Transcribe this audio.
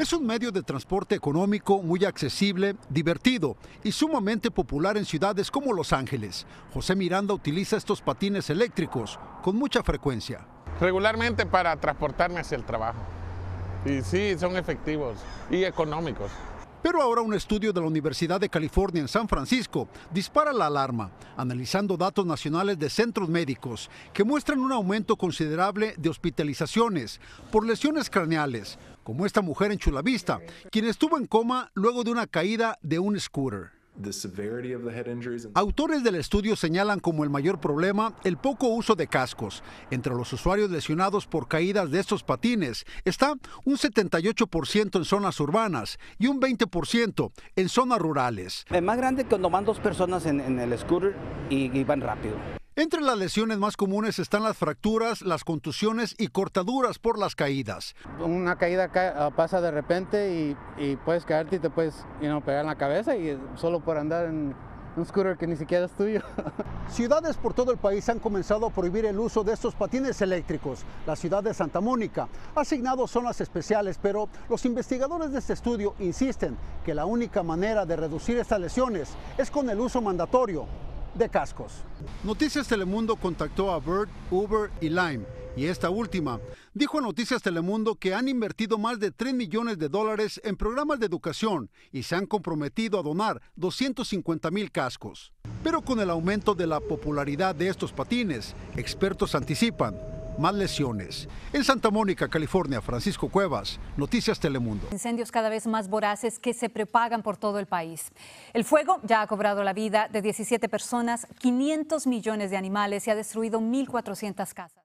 Es un medio de transporte económico muy accesible, divertido y sumamente popular en ciudades como Los Ángeles. José Miranda utiliza estos patines eléctricos con mucha frecuencia. Regularmente para transportarme hacia el trabajo. Y sí, son efectivos y económicos. Pero ahora un estudio de la Universidad de California en San Francisco dispara la alarma, analizando datos nacionales de centros médicos que muestran un aumento considerable de hospitalizaciones por lesiones craneales, como esta mujer en Chulavista, quien estuvo en coma luego de una caída de un scooter. Autores del estudio señalan como el mayor problema el poco uso de cascos. Entre los usuarios lesionados por caídas de estos patines está un 78% en zonas urbanas y un 20% en zonas rurales. Es más grande cuando van dos personas en, el scooter y van rápido. Entre las lesiones más comunes están las fracturas, las contusiones y cortaduras por las caídas. Una caída ah, pasa de repente y, puedes caerte y te puedes pegar en la cabeza y solo por andar en un scooter que ni siquiera es tuyo. Ciudades por todo el país han comenzado a prohibir el uso de estos patines eléctricos. La ciudad de Santa Mónica ha asignado zonas especiales, pero los investigadores de este estudio insisten que la única manera de reducir estas lesiones es con el uso mandatorio de cascos. Noticias Telemundo contactó a Bird, Uber y Lime. Y esta última dijo a Noticias Telemundo que han invertido más de 3 millones de dólares en programas de educación y se han comprometido a donar 250 mil cascos. Pero con el aumento de la popularidad de estos patines, expertos anticipan más lesiones. En Santa Mónica, California, Francisco Cuevas, Noticias Telemundo. Incendios cada vez más voraces que se propagan por todo el país. El fuego ya ha cobrado la vida de 17 personas, 500 millones de animales y ha destruido 1.400 casas.